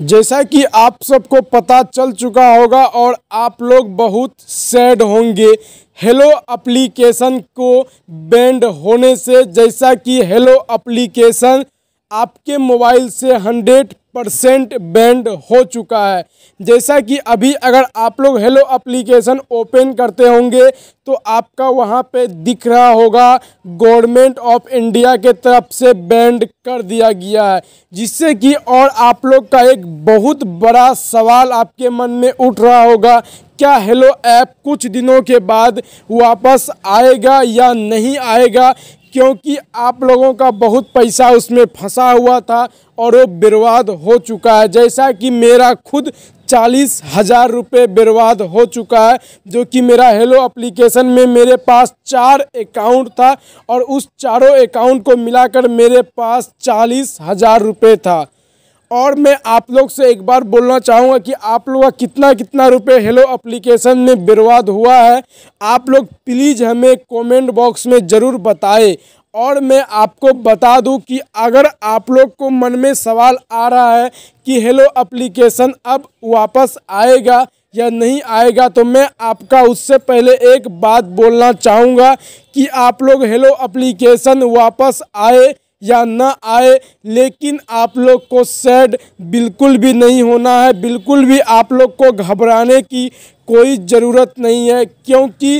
जैसा कि आप सबको पता चल चुका होगा और आप लोग बहुत सैड होंगे हेलो एप्लीकेशन को बैंड होने से जैसा कि हेलो एप्लीकेशन आपके मोबाइल से हंड्रेड परसेंट बैंड हो चुका है जैसा कि अभी अगर आप लोग हेलो एप्लीकेशन ओपन करते होंगे तो आपका वहां पे दिख रहा होगा गवर्नमेंट ऑफ इंडिया के तरफ से बैंड कर दिया गया है जिससे कि और आप लोग का एक बहुत बड़ा सवाल आपके मन में उठ रहा होगा क्या हेलो ऐप कुछ दिनों के बाद वापस आएगा या नहीं आएगा क्योंकि आप लोगों का बहुत पैसा उसमें फंसा हुआ था और वो बर्बाद हो चुका है जैसा कि मेरा खुद चालीस हज़ार रुपये बर्बाद हो चुका है जो कि मेरा हेलो एप्लीकेशन में मेरे पास चार अकाउंट था और उस चारों अकाउंट को मिलाकर मेरे पास चालीस हज़ार रुपये था और मैं आप लोग से एक बार बोलना चाहूँगा कि आप लोग का कितना कितना रुपए हेलो एप्लीकेशन में बर्बाद हुआ है आप लोग प्लीज़ हमें कमेंट बॉक्स में ज़रूर बताएं और मैं आपको बता दूं कि अगर आप लोग को मन में सवाल आ रहा है कि हेलो एप्लीकेशन अब वापस आएगा या नहीं आएगा तो मैं आपका उससे पहले एक बात बोलना चाहूँगा कि आप लोग हेलो अप्लीकेशन वापस आए या ना आए लेकिन आप लोग को सैड बिल्कुल भी नहीं होना है बिल्कुल भी आप लोग को घबराने की कोई ज़रूरत नहीं है क्योंकि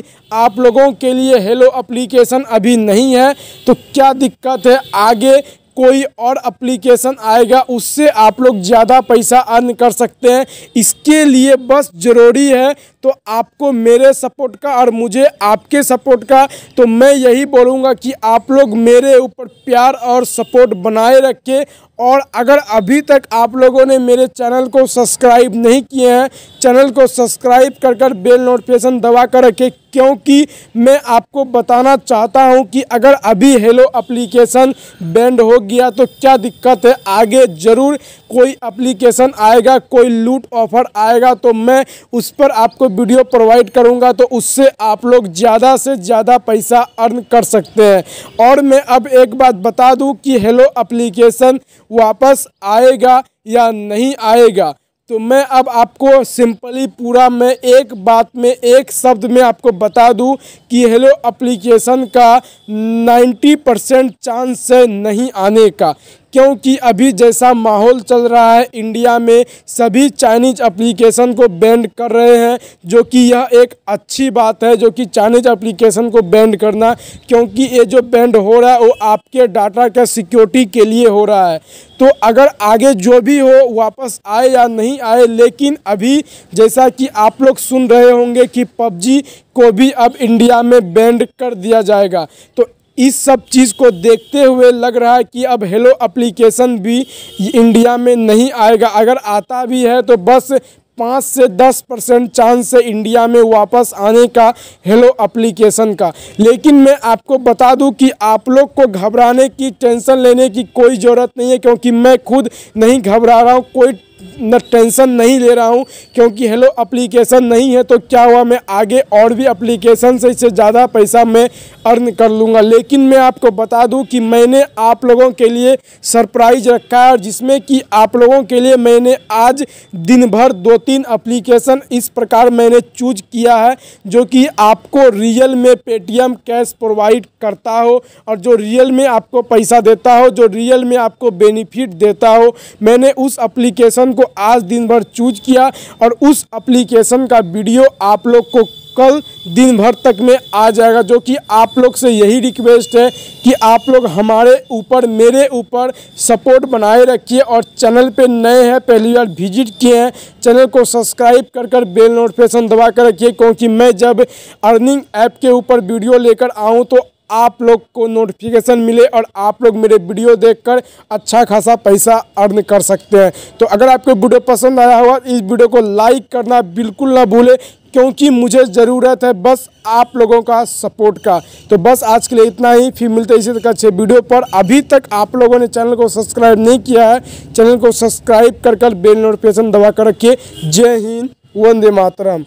आप लोगों के लिए हेलो एप्लीकेशन अभी नहीं है तो क्या दिक्कत है आगे कोई और अप्लीकेशन आएगा उससे आप लोग ज़्यादा पैसा अर्न कर सकते हैं इसके लिए बस ज़रूरी है तो आपको मेरे सपोर्ट का और मुझे आपके सपोर्ट का तो मैं यही बोलूँगा कि आप लोग मेरे ऊपर प्यार और सपोर्ट बनाए रखें और अगर अभी तक आप लोगों ने मेरे चैनल को सब्सक्राइब नहीं किए हैं चैनल को सब्सक्राइब कर कर बेल नोटिफिकेशन दबा कर रखें क्योंकि मैं आपको बताना चाहता हूं कि अगर अभी हेलो अप्लीकेशन बैंड हो गया तो क्या दिक्कत है आगे ज़रूर कोई अप्लीकेशन आएगा कोई लूट ऑफर आएगा तो मैं उस पर आपको वीडियो प्रोवाइड करूंगा तो उससे आप लोग ज़्यादा से ज़्यादा पैसा अर्न कर सकते हैं और मैं अब एक बात बता दूँ कि हेलो अप्लीकेशन वापस आएगा या नहीं आएगा तो मैं अब आपको सिंपली पूरा मैं एक बात में एक शब्द में आपको बता दूं कि हेलो एप्लीकेशन का 90 परसेंट चांस है नहीं आने का क्योंकि अभी जैसा माहौल चल रहा है इंडिया में सभी चाइनीज एप्लीकेशन को बैंड कर रहे हैं जो कि यह एक अच्छी बात है जो कि चाइनीज एप्लीकेशन को बैंड करना क्योंकि ये जो बैंड हो रहा है वो आपके डाटा का सिक्योरिटी के लिए हो रहा है तो अगर आगे जो भी हो वापस आए या नहीं आए लेकिन अभी जैसा कि आप लोग सुन रहे होंगे कि पबजी को भी अब इंडिया में बैंड कर दिया जाएगा तो इस सब चीज़ को देखते हुए लग रहा है कि अब हेलो एप्लीकेशन भी इंडिया में नहीं आएगा अगर आता भी है तो बस पाँच से दस परसेंट चांस है इंडिया में वापस आने का हेलो एप्लीकेशन का लेकिन मैं आपको बता दूं कि आप लोग को घबराने की टेंशन लेने की कोई ज़रूरत नहीं है क्योंकि मैं खुद नहीं घबरा रहा हूं कोई न टेंशन नहीं ले रहा हूँ क्योंकि हेलो अप्लीकेशन नहीं है तो क्या हुआ मैं आगे और भी अप्लीकेशन से इससे ज़्यादा पैसा मैं अर्न कर लूँगा लेकिन मैं आपको बता दूँ कि मैंने आप लोगों के लिए सरप्राइज रखा है और जिसमें कि आप लोगों के लिए मैंने आज दिन भर दो तीन अप्लीकेशन इस प्रकार मैंने चूज किया है जो कि आपको रियल में पेटीएम कैश प्रोवाइड करता हो और जो रियल में आपको पैसा देता हो जो रियल में आपको बेनिफिट देता हो मैंने उस एप्लीकेशन को आज दिन भर चूज किया और उस अप्लीकेशन का वीडियो आप लोग को कल दिन भर तक में आ जाएगा जो कि आप लोग से यही रिक्वेस्ट है कि आप लोग हमारे ऊपर मेरे ऊपर सपोर्ट बनाए रखिए और चैनल पे नए हैं पहली बार विजिट किए हैं चैनल को सब्सक्राइब कर कर बेल नोटिफिकेशन दबा कर रखिए क्योंकि मैं जब अर्निंग ऐप के ऊपर वीडियो लेकर आऊँ तो आप लोग को नोटिफिकेशन मिले और आप लोग मेरे वीडियो देखकर अच्छा खासा पैसा अर्न कर सकते हैं तो अगर आपको वीडियो पसंद आया होगा इस वीडियो को लाइक करना बिल्कुल ना भूले क्योंकि मुझे ज़रूरत है बस आप लोगों का सपोर्ट का तो बस आज के लिए इतना ही फिर मिलते इसी तरह अच्छे वीडियो पर अभी तक आप लोगों ने चैनल को सब्सक्राइब नहीं किया है चैनल को सब्सक्राइब कर कर बेल नोटिफिकेशन दबा कर रखिए जय हिंद वंदे मातरम